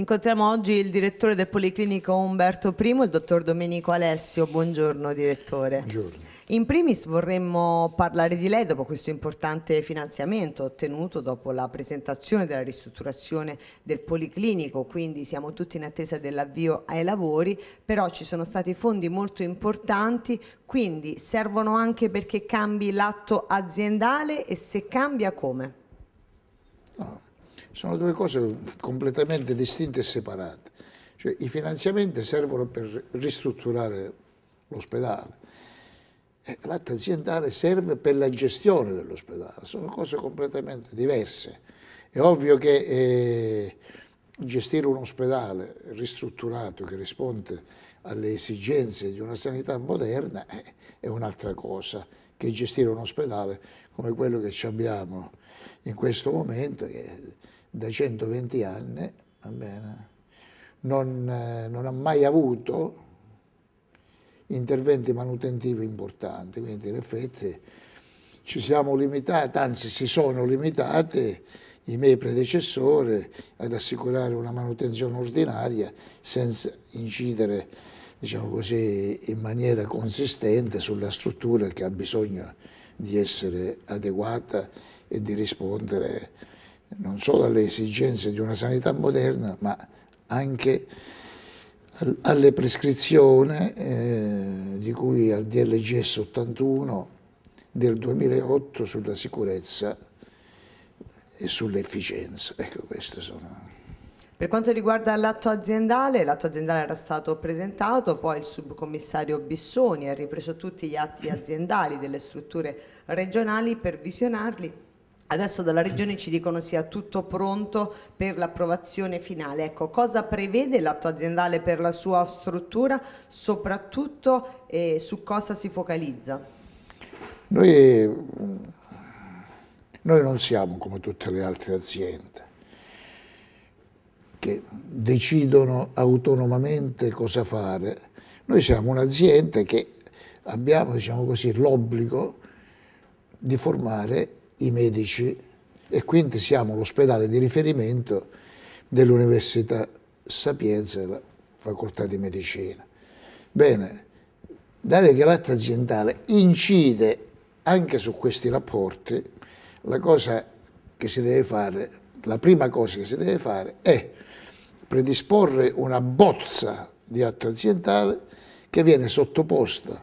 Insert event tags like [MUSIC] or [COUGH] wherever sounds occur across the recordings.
Incontriamo oggi il direttore del Policlinico Umberto I, il dottor Domenico Alessio. Buongiorno direttore. Buongiorno. In primis vorremmo parlare di lei dopo questo importante finanziamento ottenuto dopo la presentazione della ristrutturazione del Policlinico, quindi siamo tutti in attesa dell'avvio ai lavori, però ci sono stati fondi molto importanti, quindi servono anche perché cambi l'atto aziendale e se cambia come? No sono due cose completamente distinte e separate. Cioè, I finanziamenti servono per ristrutturare l'ospedale, eh, l'atto aziendale serve per la gestione dell'ospedale, sono cose completamente diverse. È ovvio che eh, gestire un ospedale ristrutturato che risponde alle esigenze di una sanità moderna eh, è un'altra cosa che gestire un ospedale come quello che abbiamo in questo momento, che da 120 anni, non, eh, non, ha mai avuto interventi manutentivi importanti, quindi in effetti ci siamo limitati, anzi si sono limitati i miei predecessori ad assicurare una manutenzione ordinaria senza incidere diciamo così, in maniera consistente sulla struttura che ha bisogno di essere adeguata e di rispondere non solo alle esigenze di una sanità moderna, ma anche alle prescrizioni eh, di cui al DLGS 81 del 2008 sulla sicurezza e sull'efficienza. Ecco, queste sono... Per quanto riguarda l'atto aziendale, l'atto aziendale era stato presentato, poi il subcommissario Bissoni ha ripreso tutti gli atti aziendali delle strutture regionali per visionarli Adesso dalla Regione ci dicono sia tutto pronto per l'approvazione finale. Ecco, cosa prevede l'atto aziendale per la sua struttura, soprattutto eh, su cosa si focalizza? Noi, noi, non siamo come tutte le altre aziende che decidono autonomamente cosa fare. Noi siamo un'azienda che abbiamo diciamo l'obbligo di formare i medici e quindi siamo l'ospedale di riferimento dell'Università Sapienza e della Facoltà di Medicina. Bene, dato che l'atto aziendale incide anche su questi rapporti, la cosa che si deve fare, la prima cosa che si deve fare è predisporre una bozza di atto aziendale che viene sottoposta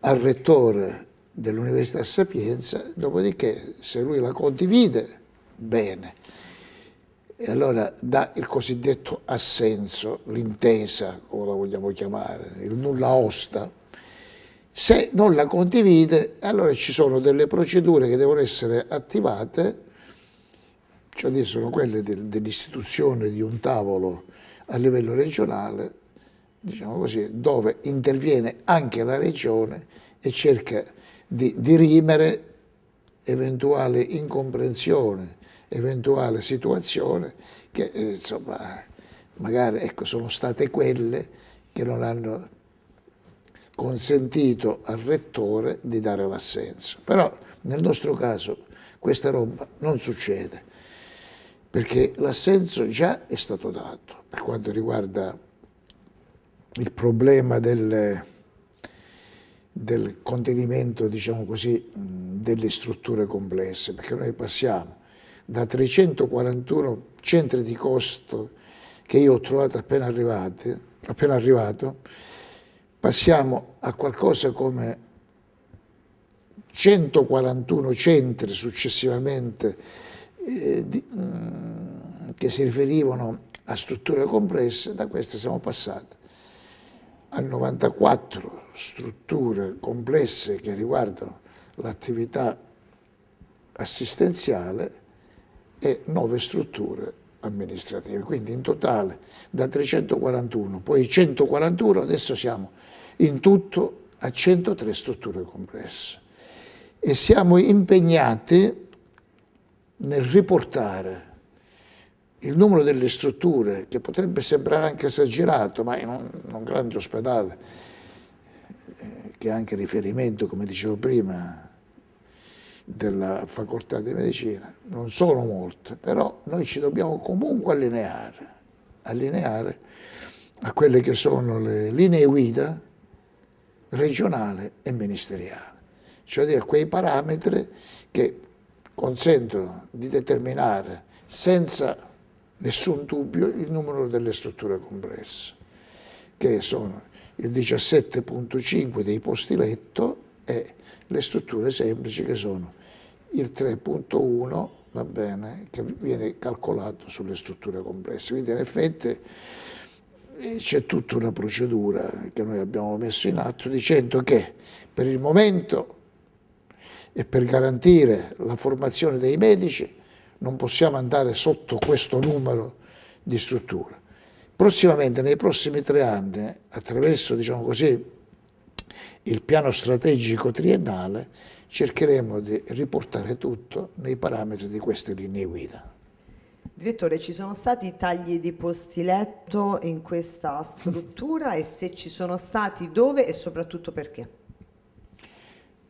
al rettore dell'Università Sapienza, dopodiché se lui la condivide, bene. E allora dà il cosiddetto assenso, l'intesa, come la vogliamo chiamare, il nulla osta. Se non la condivide, allora ci sono delle procedure che devono essere attivate, cioè sono quelle dell'istituzione di un tavolo a livello regionale, diciamo così, dove interviene anche la regione e cerca di dirimere eventuale incomprensione, eventuale situazione che eh, insomma magari ecco, sono state quelle che non hanno consentito al rettore di dare l'assenso. Però nel nostro caso questa roba non succede, perché l'assenso già è stato dato per quanto riguarda il problema delle del contenimento diciamo così, delle strutture complesse, perché noi passiamo da 341 centri di costo che io ho trovato appena, arrivati, appena arrivato, passiamo a qualcosa come 141 centri successivamente eh, di, mh, che si riferivano a strutture complesse, da queste siamo passati a 94 strutture complesse che riguardano l'attività assistenziale e nove strutture amministrative. Quindi in totale da 341, poi 141, adesso siamo in tutto a 103 strutture complesse. E siamo impegnati nel riportare il numero delle strutture, che potrebbe sembrare anche esagerato, ma in un, in un grande ospedale che anche riferimento, come dicevo prima, della facoltà di medicina, non sono molte, però noi ci dobbiamo comunque allineare, allineare a quelle che sono le linee guida regionale e ministeriale, cioè dire quei parametri che consentono di determinare senza nessun dubbio il numero delle strutture complesse, che sono il 17.5 dei posti letto e le strutture semplici che sono il 3.1 va bene, che viene calcolato sulle strutture complesse. Quindi in effetti eh, c'è tutta una procedura che noi abbiamo messo in atto dicendo che per il momento e per garantire la formazione dei medici non possiamo andare sotto questo numero di strutture. Prossimamente, nei prossimi tre anni, attraverso diciamo così, il piano strategico triennale, cercheremo di riportare tutto nei parametri di queste linee guida. Direttore, ci sono stati tagli di posti letto in questa struttura e se ci sono stati dove e soprattutto perché?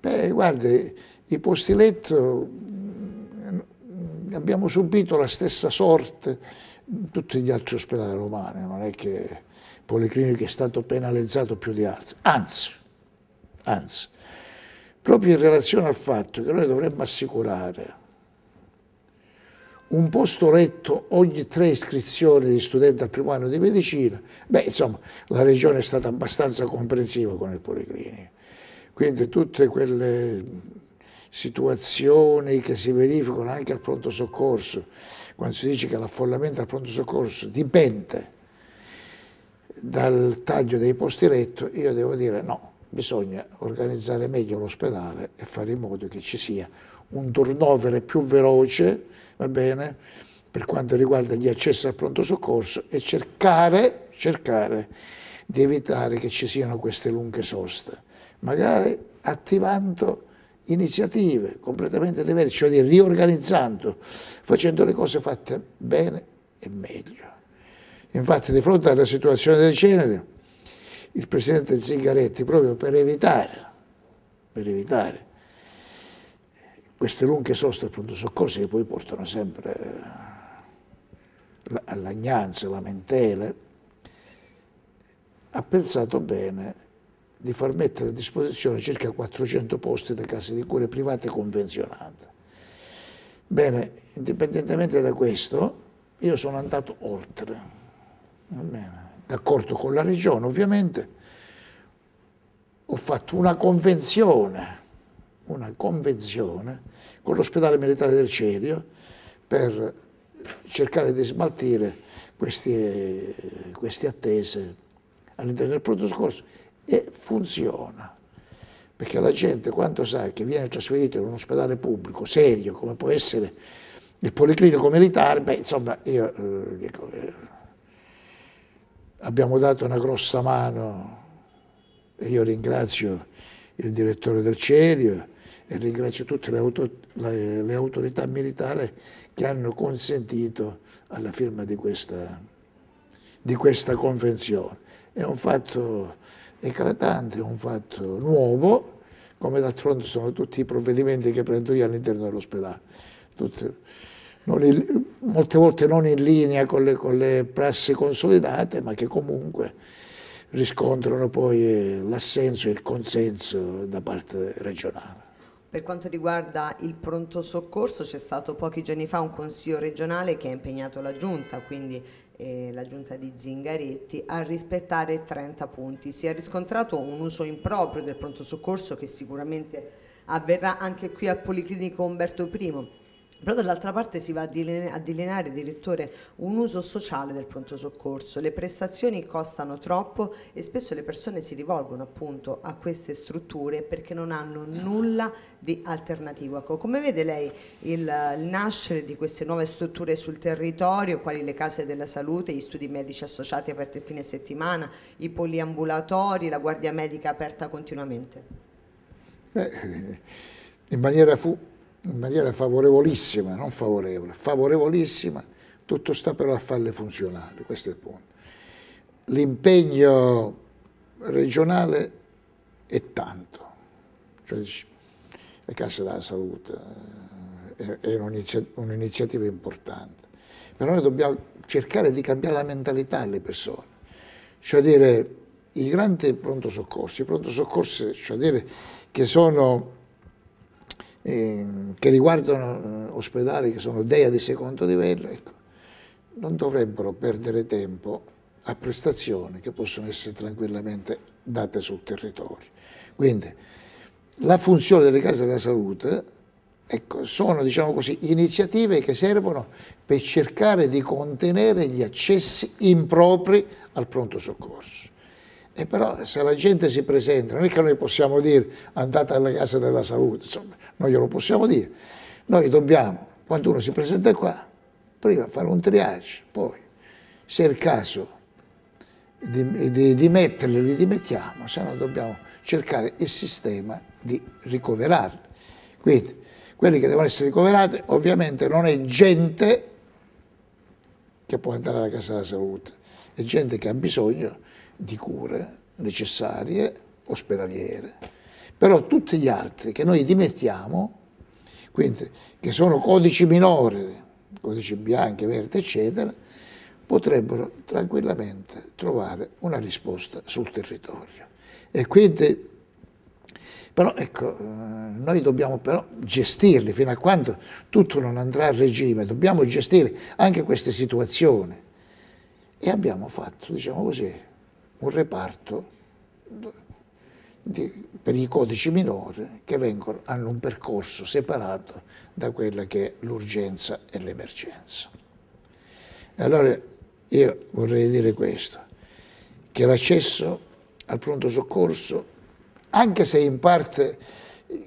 Beh, guardi, i posti letto mm, abbiamo subito la stessa sorte tutti gli altri ospedali romani, non è che Policlinico è stato penalizzato più di altri, anzi, anzi, proprio in relazione al fatto che noi dovremmo assicurare un posto retto ogni tre iscrizioni di studenti al primo anno di medicina, beh insomma la regione è stata abbastanza comprensiva con il Policlinico, quindi tutte quelle situazioni che si verificano anche al pronto soccorso, quando si dice che l'affollamento al pronto soccorso dipende dal taglio dei posti letto, io devo dire no, bisogna organizzare meglio l'ospedale e fare in modo che ci sia un turnover più veloce, va bene, per quanto riguarda gli accessi al pronto soccorso e cercare, cercare di evitare che ci siano queste lunghe soste, magari attivando iniziative completamente diverse, cioè riorganizzando, facendo le cose fatte bene e meglio. Infatti di fronte alla situazione del genere il Presidente Zingaretti proprio per evitare, per evitare queste lunghe soste al pronto soccorso che poi portano sempre eh, a lagnanze, lamentele, ha pensato bene di far mettere a disposizione circa 400 posti da case di cure private convenzionate. Bene, indipendentemente da questo, io sono andato oltre, d'accordo con la regione ovviamente, ho fatto una convenzione, una convenzione con l'ospedale militare del Cerio per cercare di smaltire queste, queste attese all'interno del pronto scorso e funziona. Perché la gente, quando sa che viene trasferito in un ospedale pubblico serio, come può essere il Policlinico Militare, beh, insomma, io eh, dico, eh, abbiamo dato una grossa mano e io ringrazio il direttore del CERIO e ringrazio tutte le, auto, le, le autorità militari che hanno consentito alla firma di questa, di questa convenzione. È un fatto eclatante, un fatto nuovo, come d'altronde sono tutti i provvedimenti che prendo io all'interno dell'ospedale. In, molte volte non in linea con le, con le, prassi consolidate, ma che comunque riscontrano poi eh, l'assenso e il consenso da parte regionale. Per quanto riguarda il pronto soccorso c'è stato pochi giorni fa un consiglio regionale che ha impegnato la giunta, quindi eh, la giunta di Zingaretti a rispettare 30 punti. Si è riscontrato un uso improprio del pronto soccorso che sicuramente avverrà anche qui al Policlinico Umberto I però dall'altra parte si va a delineare, direttore, un uso sociale del pronto soccorso. Le prestazioni costano troppo e spesso le persone si rivolgono appunto a queste strutture perché non hanno nulla di alternativo. Ecco, come vede lei il, nascere di queste nuove strutture sul territorio, quali le case della salute, gli studi medici associati aperti il fine settimana, i poliambulatori, la guardia medica aperta continuamente? Beh, in maniera fu in maniera favorevolissima, non favorevole, favorevolissima, tutto sta però a farle funzionare, questo è il punto. L'impegno regionale è tanto, cioè, le casse della salute eh, è un'iniziativa importante, però noi dobbiamo cercare di cambiare la mentalità delle persone, cioè dire i grandi pronto soccorsi, i pronto soccorsi, cioè dire che sono eh, che riguardano eh, ospedali che sono DEA di secondo livello, ecco, non dovrebbero perdere tempo a prestazioni che possono essere tranquillamente date sul territorio. Quindi la funzione delle case della salute ecco, sono diciamo così, iniziative che servono per cercare di contenere gli accessi impropri al pronto soccorso. E però se la gente si presenta, non è che noi possiamo dire andate alla casa della salute, insomma, noi glielo possiamo dire. Noi dobbiamo, quando uno si presenta qua, prima fare un triage, poi se è il caso di, di, di metterli, li dimettiamo, se no dobbiamo cercare il sistema di ricoverarli. Quindi quelli che devono essere ricoverati ovviamente non è gente che può andare alla casa della salute, è gente che ha bisogno di cure necessarie, ospedaliere, però tutti gli altri che noi dimettiamo, quindi che sono codici minori, codici bianchi, verdi, eccetera, potrebbero tranquillamente trovare una risposta sul territorio. E quindi, però ecco, eh, noi dobbiamo però gestirli fino a quando tutto non andrà a regime, dobbiamo gestire anche queste situazioni. E abbiamo fatto, diciamo così, un reparto di, per i codici minori che vengono, hanno un percorso separato da quella che è l'urgenza e l'emergenza. Allora io vorrei dire questo, che l'accesso al pronto soccorso, anche se in parte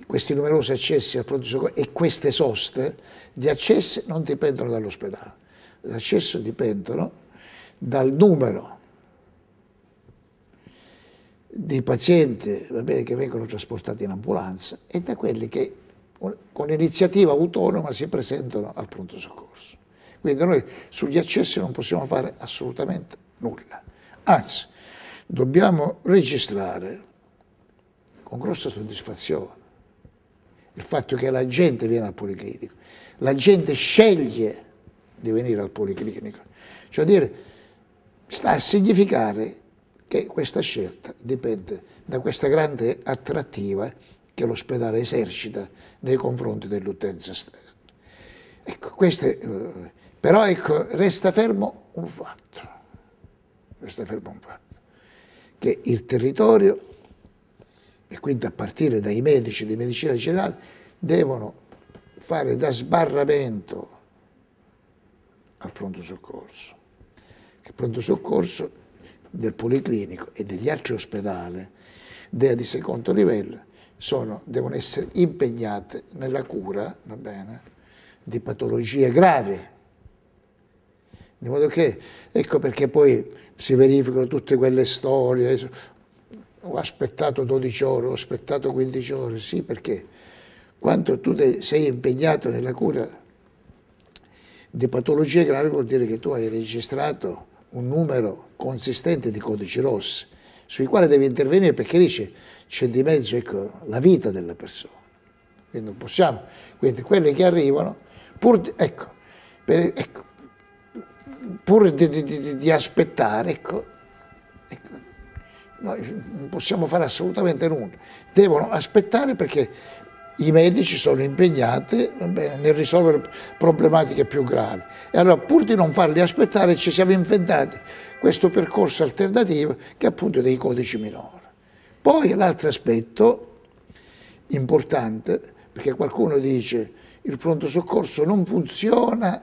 questi numerosi accessi al pronto soccorso e queste soste di accessi non dipendono dall'ospedale, l'accesso dipendono dal numero dei pazienti bene, che vengono trasportati in ambulanza e da quelli che con iniziativa autonoma si presentano al pronto soccorso. Quindi noi sugli accessi non possiamo fare assolutamente nulla. Anzi, dobbiamo registrare con grossa soddisfazione il fatto che la gente viene al policlinico, la gente sceglie di venire al policlinico, cioè dire, sta a significare che questa scelta dipende da questa grande attrattiva che l'ospedale esercita nei confronti dell'utenza stessa. Ecco, queste, eh, però ecco, resta fermo un fatto, resta fermo un fatto, che il territorio, e quindi a partire dai medici di medicina generale, devono fare da sbarramento al pronto soccorso. Che il pronto soccorso del Policlinico e degli altri ospedali DEA di secondo livello sono, devono essere impegnate nella cura bene, di patologie gravi. Di modo che, ecco perché poi si verificano tutte quelle storie, ho aspettato 12 ore, ho aspettato 15 ore, sì perché quando tu sei impegnato nella cura di patologie gravi vuol dire che tu hai registrato un numero consistente di codici rossi sui quali devi intervenire perché lì c'è, di mezzo ecco, la vita della persona. Quindi non possiamo, quindi quelli che arrivano, pur, ecco, per, ecco, pur di, di, di, di, aspettare, ecco, ecco, noi non possiamo fare assolutamente nulla. Devono aspettare perché i medici sono impegnati bene, nel risolvere problematiche più gravi. E allora pur di non farli aspettare ci siamo inventati questo percorso alternativo che è appunto dei codici minori. Poi l'altro aspetto importante, perché qualcuno dice il pronto soccorso non funziona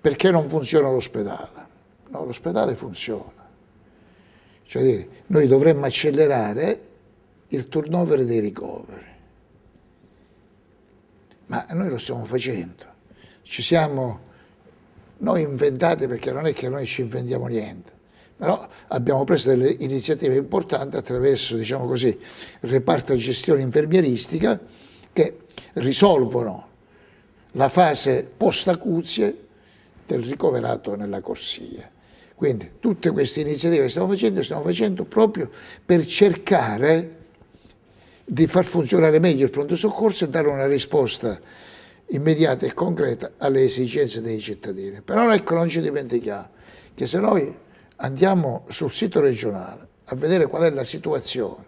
perché non funziona l'ospedale. No, l'ospedale funziona. Cioè noi dovremmo accelerare il turnover dei ricoveri ma noi lo stiamo facendo. Ci siamo noi inventate perché non è che noi ci inventiamo niente, però abbiamo preso delle iniziative importanti attraverso, diciamo così, il reparto di gestione infermieristica che risolvono la fase post-acuzie del ricoverato nella corsia. Quindi tutte queste iniziative che stiamo facendo, stiamo facendo proprio per cercare di far funzionare meglio il pronto soccorso e dare una risposta immediata e concreta alle esigenze dei cittadini. Però ecco, non ci dimentichiamo che se noi andiamo sul sito regionale a vedere qual è la situazione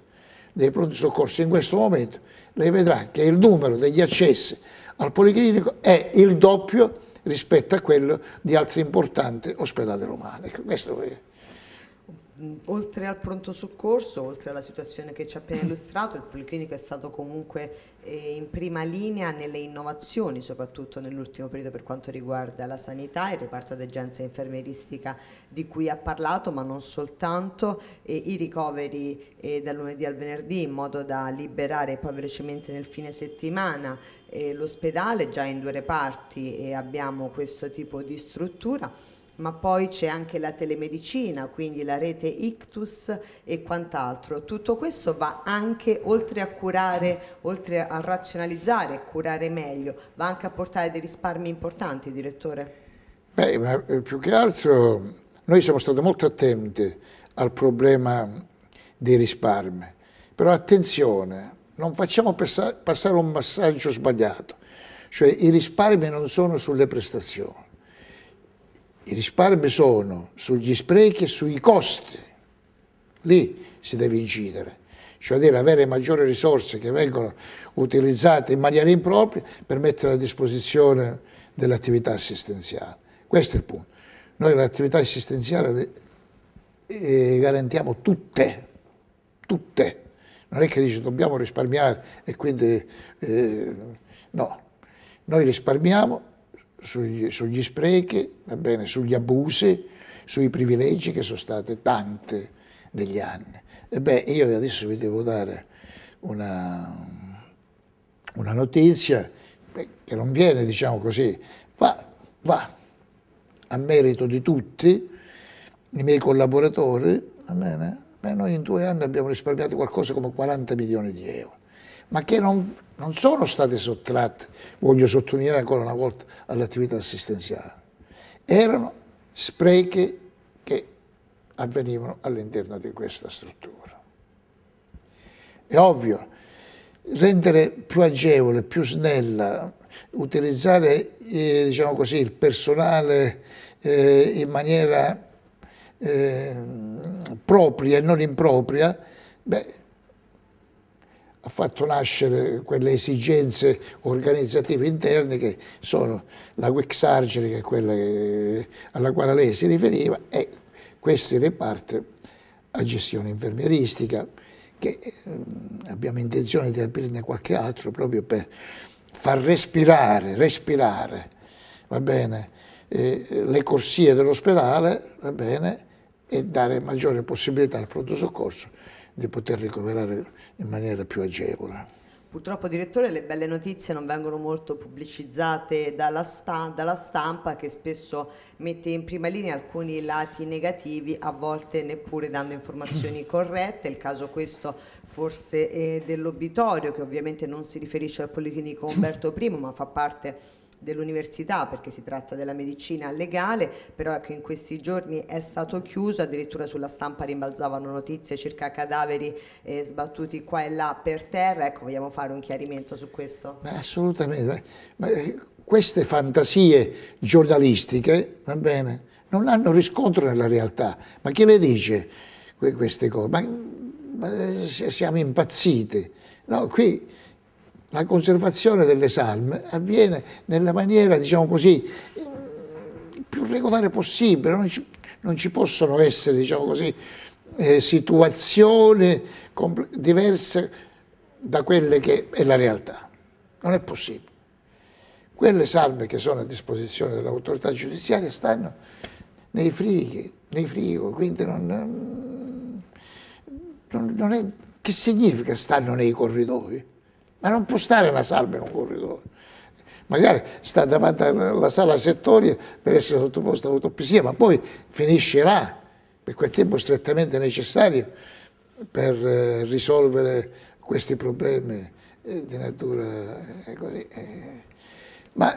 dei pronto soccorsi in questo momento, lei vedrà che il numero degli accessi al policlinico è il doppio rispetto a quello di altri importanti ospedali romani. Ecco, questo è oltre al pronto soccorso, oltre alla situazione che ci ha appena [LAUGHS] illustrato, il Policlinico è stato comunque eh, in prima linea nelle innovazioni, soprattutto nell'ultimo periodo per quanto riguarda la sanità, e il reparto degenza infermieristica di cui ha parlato, ma non soltanto, eh, i ricoveri eh, dal lunedì al venerdì in modo da liberare poi velocemente nel fine settimana eh, l'ospedale, già in due reparti abbiamo questo tipo di struttura ma poi c'è anche la telemedicina, quindi la rete ictus e quant'altro. Tutto questo va anche, oltre a curare, oltre a razionalizzare e curare meglio, va anche a portare dei risparmi importanti, direttore? Beh, ma eh, più che altro noi siamo stati molto attenti al problema dei risparmi, però attenzione, non facciamo passare un messaggio sbagliato, cioè i risparmi non sono sulle prestazioni i risparmi sono sugli sprechi e sui costi. Lì si deve incidere, cioè dire avere maggiori risorse che vengono utilizzate in maniera impropria per mettere a disposizione dell'attività assistenziale. Questo è il punto. Noi l'attività assistenziale le, eh, garantiamo tutte, tutte. Non è che dice dobbiamo risparmiare e quindi eh, no. Noi risparmiamo sugli, sugli sprechi, bene, sugli abusi, sui privilegi che sono stati tanti negli anni. E beh, io adesso vi devo dare una, una notizia beh, che non viene, diciamo così, va, va a merito di tutti i miei collaboratori, bene, beh, noi in due anni abbiamo risparmiato qualcosa come 40 milioni di euro ma che non, non sono state sottratte, voglio sottolineare ancora una volta, all'attività assistenziale. Erano sprechi che avvenivano all'interno di questa struttura. È ovvio, rendere più agevole, più snella, utilizzare eh, diciamo così, il personale eh, in maniera eh, propria e non impropria, beh, ha fatto nascere quelle esigenze organizzative interne che sono la Quixargery, che è quella che, alla quale lei si riferiva, e questi reparti a gestione infermieristica, che mm, abbiamo intenzione di aprirne qualche altro proprio per far respirare, respirare, va bene, eh, le corsie dell'ospedale, va bene, e dare maggiore possibilità al pronto soccorso di poter ricoverare in maniera più agevole. Purtroppo, direttore, le belle notizie non vengono molto pubblicizzate dalla, stampa, dalla stampa che spesso mette in prima linea alcuni lati negativi, a volte neppure dando informazioni [CLEARS THROAT] corrette. Il caso questo forse è dell'obitorio, che ovviamente non si riferisce al Policlinico Umberto I, ma fa parte dell'università perché si tratta della medicina legale, però che ecco, in questi giorni è stato chiuso, addirittura sulla stampa rimbalzavano notizie circa cadaveri eh, sbattuti qua e là per terra, ecco vogliamo fare un chiarimento su questo? Beh, assolutamente, Ma queste fantasie giornalistiche, va bene, non hanno riscontro nella realtà, ma chi le dice queste cose? Ma, ma eh, siamo impazziti, no, qui la conservazione delle salme avviene nella maniera, diciamo così, più regolare possibile, non ci, non ci possono essere, diciamo così, eh, situazioni diverse da quelle che è la realtà. Non è possibile. Quelle salme che sono a disposizione dell'autorità giudiziaria stanno nei frighi, nei frigo, quindi non, non, non è, che significa stanno nei corridoi? ma non può stare una salma in un corridoio. Magari sta davanti alla sala settoria per essere sottoposta all'autopsia, ma poi finiscerà per quel tempo strettamente necessario per eh, risolvere questi problemi eh, di natura eh, così. Ma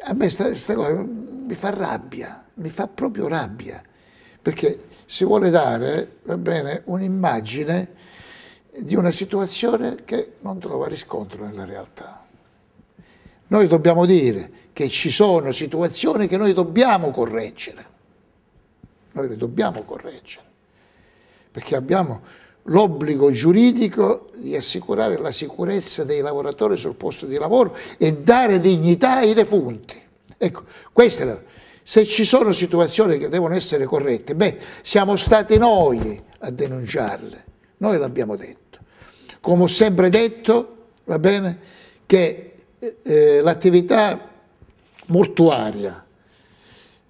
a me questa cosa mi fa rabbia, mi fa proprio rabbia, perché si vuole dare, un'immagine di una situazione che non trova riscontro nella realtà. Noi dobbiamo dire che ci sono situazioni che noi dobbiamo correggere, noi le dobbiamo correggere, perché abbiamo l'obbligo giuridico di assicurare la sicurezza dei lavoratori sul posto di lavoro e dare dignità ai defunti. Ecco, questa è la... Se ci sono situazioni che devono essere corrette, beh, siamo stati noi a denunciarle, noi l'abbiamo detto. Come ho sempre detto, va bene, che eh, eh, l'attività mortuaria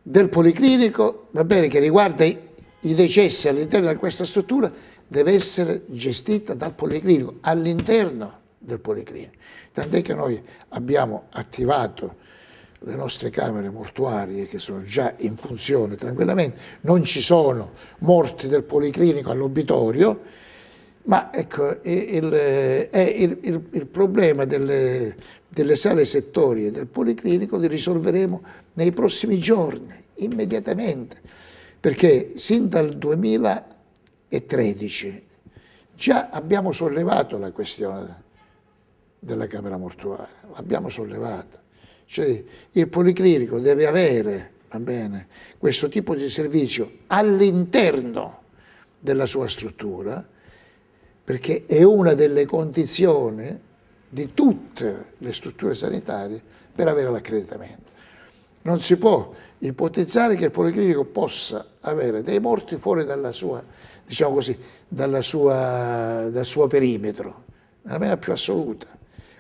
del policlinico, va bene, che riguarda i, i decessi all'interno di questa struttura, deve essere gestita dal policlinico, all'interno del policlinico. Tant'è che noi abbiamo attivato le nostre camere mortuarie che sono già in funzione tranquillamente, non ci sono morti del policlinico all'obitorio, ma ecco, il, eh, è il, il, il problema delle, delle, sale settorie del Policlinico li risolveremo nei prossimi giorni, immediatamente, perché sin dal 2013 già abbiamo sollevato la questione della Camera Mortuaria, l'abbiamo sollevata. Cioè, il Policlinico deve avere bene, questo tipo di servizio all'interno della sua struttura, perché è una delle condizioni di tutte le strutture sanitarie per avere l'accreditamento. Non si può ipotizzare che il Policlinico possa avere dei morti fuori dalla sua, diciamo così, dalla sua, dal suo perimetro, nella maniera più assoluta.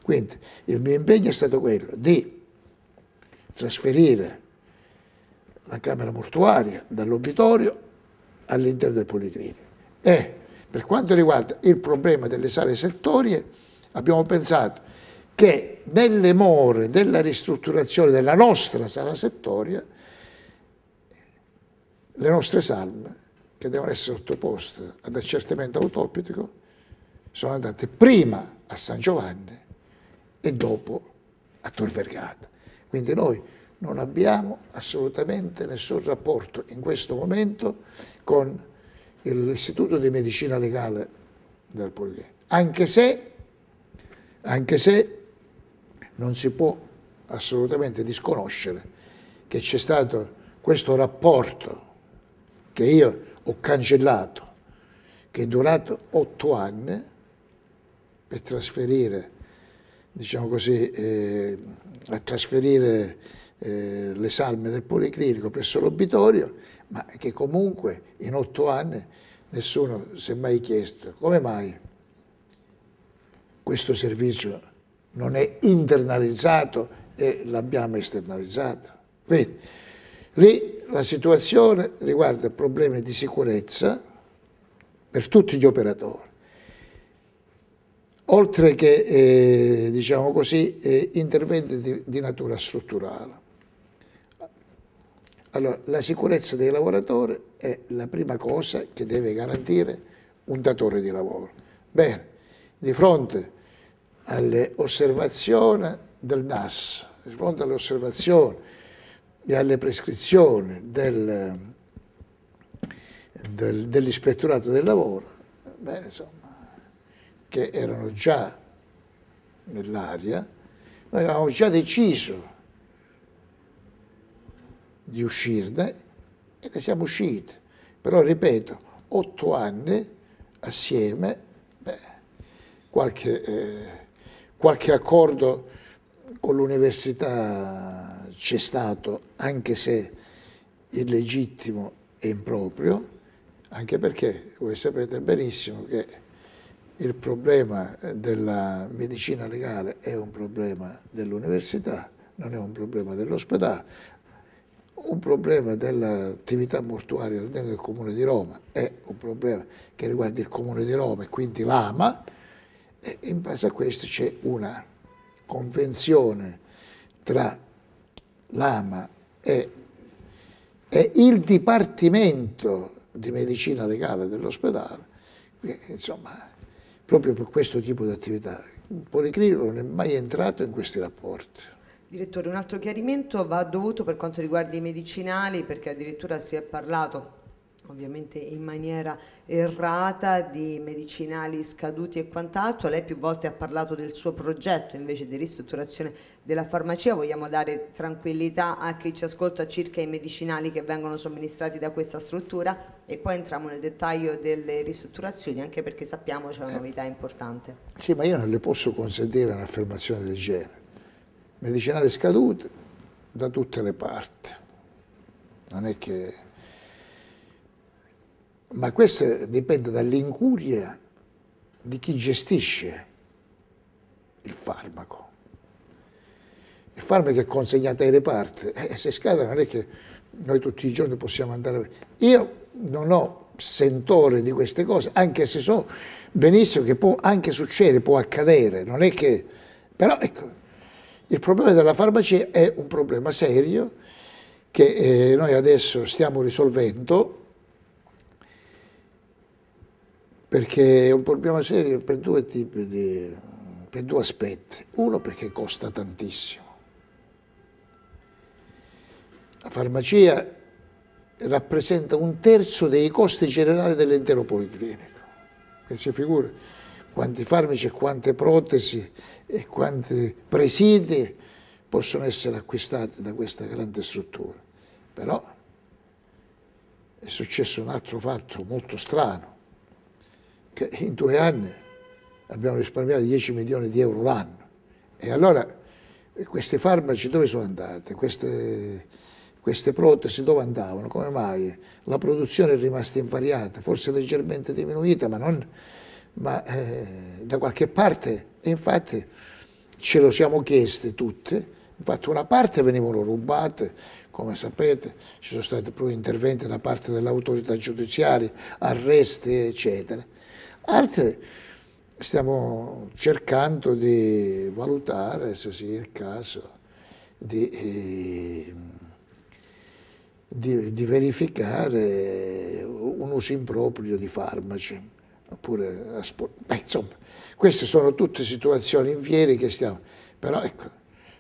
Quindi il mio impegno è stato quello di trasferire la camera mortuaria dall'obitorio all'interno del Policlinico e per quanto riguarda il problema delle sale settorie, abbiamo pensato che nelle more della ristrutturazione della nostra sala settoria, le nostre salme, che devono essere sottoposte ad accertamento autopitico, sono andate prima a San Giovanni e dopo a Tor Vergata. Quindi noi non abbiamo assolutamente nessun rapporto in questo momento con l'Istituto di Medicina Legale del Politecnico, anche se, anche se non si può assolutamente disconoscere che c'è stato questo rapporto che io ho cancellato, che è durato otto anni, per trasferire, diciamo così, eh, a trasferire eh, le salme del Policlinico presso l'obitorio, ma che comunque in otto anni nessuno si è mai chiesto come mai questo servizio non è internalizzato e l'abbiamo esternalizzato. Quindi lì la situazione riguarda problemi di sicurezza per tutti gli operatori, oltre che eh, diciamo così, eh, interventi di, di natura strutturale. Allora, la sicurezza dei lavoratori è la prima cosa che deve garantire un datore di lavoro. Bene, di fronte alle osservazioni del NAS, di fronte alle osservazioni e alle prescrizioni del, del, dell'ispettorato del lavoro, bene, insomma, che erano già nell'aria, noi avevamo già deciso di uscirne e ne siamo usciti. Però ripeto, otto anni assieme, beh, qualche, eh, qualche accordo con l'università c'è stato, anche se illegittimo e improprio, anche perché voi sapete benissimo che il problema della medicina legale è un problema dell'università, non è un problema dell'ospedale, un problema dell'attività mortuaria all'interno del Comune di Roma è un problema che riguarda il Comune di Roma e quindi l'AMA, e in base a questo c'è una convenzione tra l'AMA e, e, il Dipartimento di Medicina Legale dell'ospedale, insomma, proprio per questo tipo di attività. Il Policlinico non è mai entrato in questi rapporti. Direttore, un altro chiarimento va dovuto per quanto riguarda i medicinali perché addirittura si è parlato ovviamente in maniera errata di medicinali scaduti e quant'altro. Lei più volte ha parlato del suo progetto invece di ristrutturazione della farmacia. Vogliamo dare tranquillità a chi ci ascolta circa i medicinali che vengono somministrati da questa struttura e poi entriamo nel dettaglio delle ristrutturazioni anche perché sappiamo c'è una eh. novità importante. Sì, ma io non le posso consentire un'affermazione del genere medicinali scadute da tutte le parti. Non è che... Ma questo dipende dall'incuria di chi gestisce il farmaco. Il farmaco è consegnato ai reparti e eh, se scade non è che noi tutti i giorni possiamo andare... Io non ho sentore di queste cose, anche se so benissimo che può anche succedere, può accadere, non è che... Però ecco, il problema della farmacia è un problema serio che eh, noi adesso stiamo risolvendo perché è un problema serio per due tipi di, per due aspetti. Uno perché costa tantissimo. La farmacia rappresenta un terzo dei costi generali dell'intero policlinico. Che si figura? quanti farmaci e quante protesi e quanti presidi possono essere acquistati da questa grande struttura. Però è successo un altro fatto molto strano, che in due anni abbiamo risparmiato 10 milioni di euro l'anno. E allora questi farmaci dove sono andati? Queste, queste, protesi dove andavano? Come mai? La produzione è rimasta invariata, forse leggermente diminuita, ma non ma eh, da qualche parte, e infatti ce lo siamo chieste tutte, infatti una parte venivano rubate, come sapete ci sono stati proprio interventi da parte dell'autorità giudiziaria, arresti eccetera, altre stiamo cercando di valutare se sia il caso di, eh, di, di verificare un uso improprio di farmaci oppure a Beh, insomma, queste sono tutte situazioni in fieri che stiamo. Però ecco,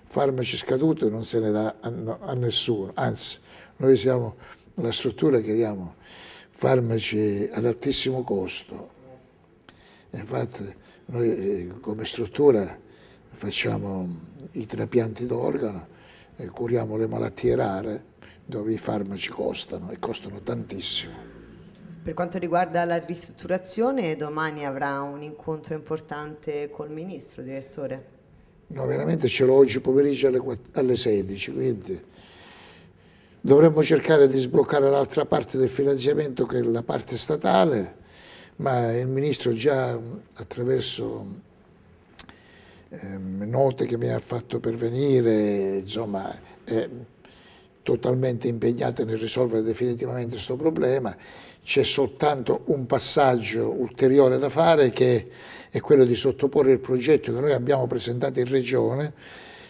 farmaci scaduti non se ne dà a, a nessuno, anzi, noi siamo la struttura che diamo farmaci ad altissimo costo. Infatti noi eh, come struttura facciamo i trapianti d'organo, curiamo le malattie rare dove i farmaci costano e costano tantissimo. Per quanto riguarda la ristrutturazione, domani avrà un incontro importante col Ministro, direttore. No, veramente ce l'ho oggi pomeriggio alle, alle 16, quindi dovremmo cercare di sbloccare l'altra parte del finanziamento che è la parte statale, ma il Ministro già attraverso ehm, note che mi ha fatto pervenire, insomma, è totalmente impegnata nel risolvere definitivamente questo problema c'è soltanto un passaggio ulteriore da fare che è quello di sottoporre il progetto che noi abbiamo presentato in Regione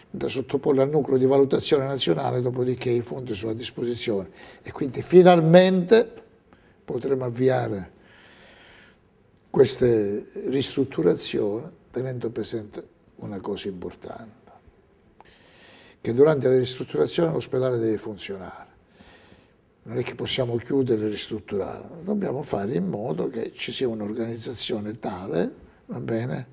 da sottoporre al nucleo di valutazione nazionale, dopodiché i fondi sono a disposizione e quindi finalmente potremo avviare queste ristrutturazioni tenendo presente una cosa importante, che durante la ristrutturazione l'ospedale deve funzionare non è che possiamo chiudere e ristrutturare, dobbiamo fare in modo che ci sia un'organizzazione tale, bene,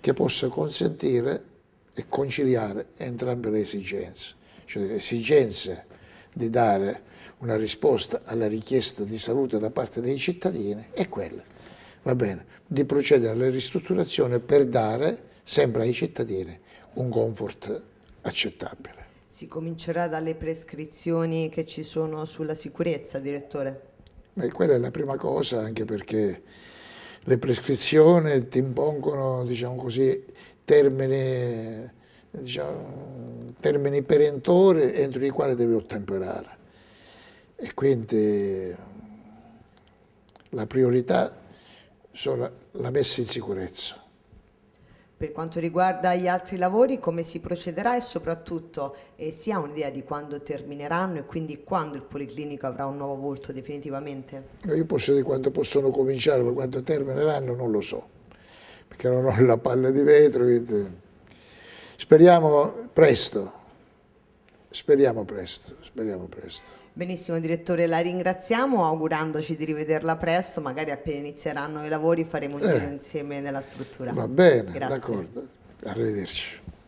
che possa consentire e conciliare entrambe le esigenze, cioè le esigenze di dare una risposta alla richiesta di salute da parte dei cittadini e quella, bene, di procedere alla ristrutturazione per dare sempre ai cittadini un comfort accettabile. Si comincerà dalle prescrizioni che ci sono sulla sicurezza, direttore? Beh, quella è la prima cosa, anche perché le prescrizioni ti impongono, diciamo così, termini, diciamo, termini perentori entro i quali devi ottemperare. E quindi la priorità sono la messa in sicurezza. Per quanto riguarda gli altri lavori, come si procederà e soprattutto eh, si ha un'idea di quando termineranno e quindi quando il Policlinico avrà un nuovo volto definitivamente? Io posso dire quando possono cominciare, ma quando termineranno non lo so, perché non ho la palla di vetro. Quindi... Speriamo presto, speriamo presto, speriamo presto. Benissimo direttore, la ringraziamo augurandoci di rivederla presto, magari appena inizieranno i lavori faremo un eh, insieme nella struttura. Va bene, Grazie. d'accordo, arrivederci.